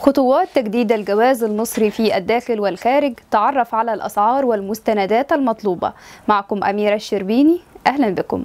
خطوات تجديد الجواز المصري في الداخل والخارج تعرف على الأسعار والمستندات المطلوبة معكم أميرة الشربيني أهلا بكم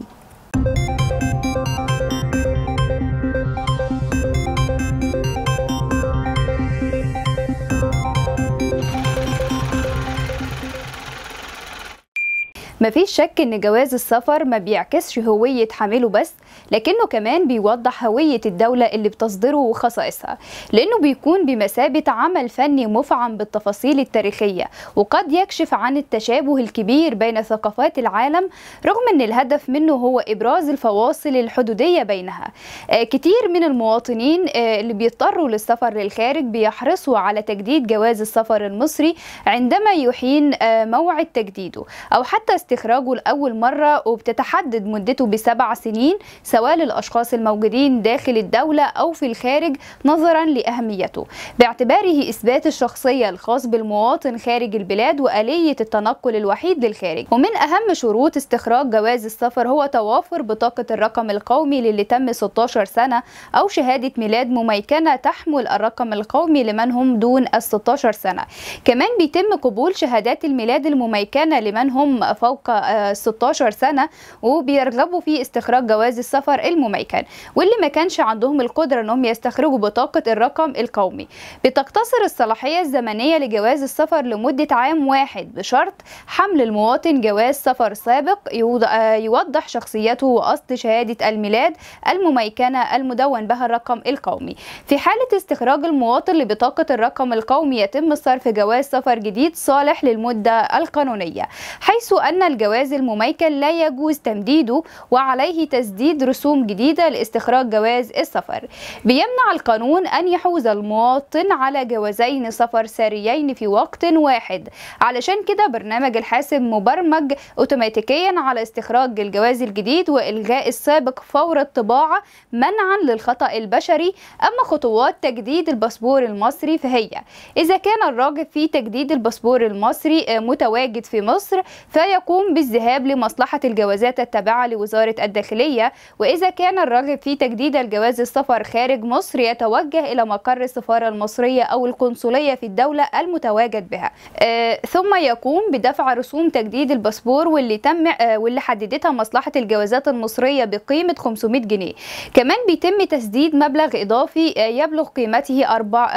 مفيش شك ان جواز السفر ما بيعكسش هوية حامله بس لكنه كمان بيوضح هوية الدولة اللي بتصدره وخصائصها لانه بيكون بمثابة عمل فني مفعم بالتفاصيل التاريخية وقد يكشف عن التشابه الكبير بين ثقافات العالم رغم ان الهدف منه هو ابراز الفواصل الحدودية بينها آه، كتير من المواطنين آه، اللي بيضطروا للسفر للخارج بيحرصوا على تجديد جواز السفر المصري عندما يحين آه، موعد تجديده او حتى استخراجه لأول مرة وبتتحدد مدته بسبع سنين سواء للأشخاص الموجودين داخل الدولة أو في الخارج نظرا لأهميته باعتباره إثبات الشخصية الخاص بالمواطن خارج البلاد وآلية التنقل الوحيد للخارج ومن أهم شروط استخراج جواز السفر هو توافر بطاقة الرقم القومي للي تم 16 سنة أو شهادة ميلاد مميكنة تحمل الرقم القومي لمن هم دون 16 سنة كمان بيتم قبول شهادات الميلاد المميكنة لمن هم فوق فوق 16 آه، سنة وبيرغبوا في استخراج جواز السفر المميكن واللي ما كانش عندهم القدرة انهم يستخرجوا بطاقة الرقم القومي بتقتصر الصلاحية الزمنية لجواز السفر لمدة عام واحد بشرط حمل المواطن جواز سفر سابق آه، يوضح شخصيته وأصل شهادة الميلاد المميكنة المدون بها الرقم القومي في حالة استخراج المواطن لبطاقة الرقم القومي يتم صرف جواز سفر جديد صالح للمدة القانونية حيث أن الجواز المميكن لا يجوز تمديده وعليه تسديد رسوم جديدة لاستخراج جواز السفر بيمنع القانون أن يحوز المواطن على جوازين سفر ساريين في وقت واحد علشان كده برنامج الحاسب مبرمج اوتوماتيكيا على استخراج الجواز الجديد والغاء السابق فور الطباعه منعا للخطا البشري اما خطوات تجديد الباسبور المصري فهي اذا كان الراجل في تجديد الباسبور المصري متواجد في مصر فيكون يقوم بالذهاب لمصلحة الجوازات التابعة لوزارة الداخلية وإذا كان الراغب في تجديد الجواز السفر خارج مصر يتوجه إلى مقر السفارة المصرية أو القنصلية في الدولة المتواجد بها آه ثم يقوم بدفع رسوم تجديد الباسبور واللي تم آه واللي حددتها مصلحة الجوازات المصرية بقيمة 500 جنيه كمان بيتم تسديد مبلغ إضافي آه يبلغ قيمته 400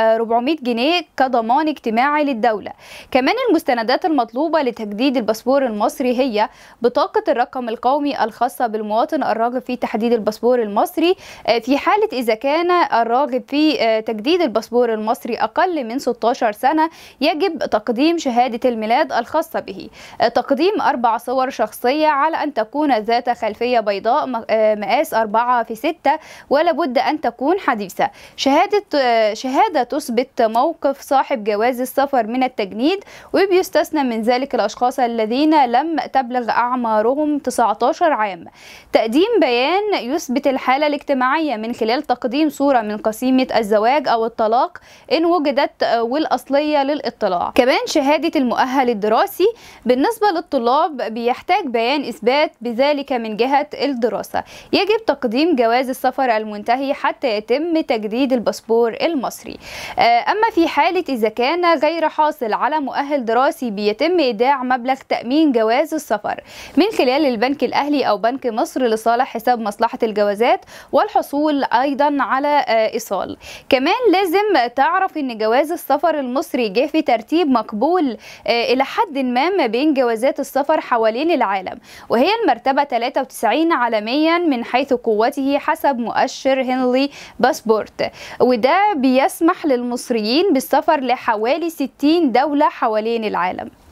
آه، جنيه كضمان اجتماعي للدولة كمان المستندات المطلوبة لتجديد الباسبور المصري المصري هي بطاقة الرقم القومي الخاصة بالمواطن الراغب في تحديد الباسبور المصري آه، في حالة إذا كان الراغب في آه، تجديد الباسبور المصري أقل من 16 سنة يجب تقديم شهادة الميلاد الخاصة به آه، تقديم أربع صور شخصية على أن تكون ذات خلفية بيضاء مقاس 4 في 6 ولابد أن تكون حديثة شهادة شهادة تثبت موقف صاحب جواز السفر من التجنيد وبيستثنى من ذلك الأشخاص الذين لم عام تبلغ أعمارهم 19 عام تقديم بيان يثبت الحالة الاجتماعية من خلال تقديم صورة من قسيمة الزواج أو الطلاق إن وجدت والأصلية للاطلاع كمان شهادة المؤهل الدراسي بالنسبة للطلاب بيحتاج بيان إثبات بذلك من جهة الدراسة يجب تقديم جواز السفر المنتهي حتى يتم تجديد الباسبور المصري آه، أما في حالة إذا كان غير حاصل على مؤهل دراسي بيتم إيداع مبلغ تأمين جواز جواز السفر من خلال البنك الأهلي أو بنك مصر لصالح حساب مصلحة الجوازات والحصول أيضا على آه، إيصال كمان لازم تعرف أن جواز السفر المصري جه في ترتيب مقبول آه، إلى حد ما ما بين جوازات السفر حوالين العالم وهي المرتبة 93 عالميا من حيث قوته حسب مؤشر هنلي باسبورت وده بيسمح للمصريين بالسفر لحوالي 60 دولة حوالين العالم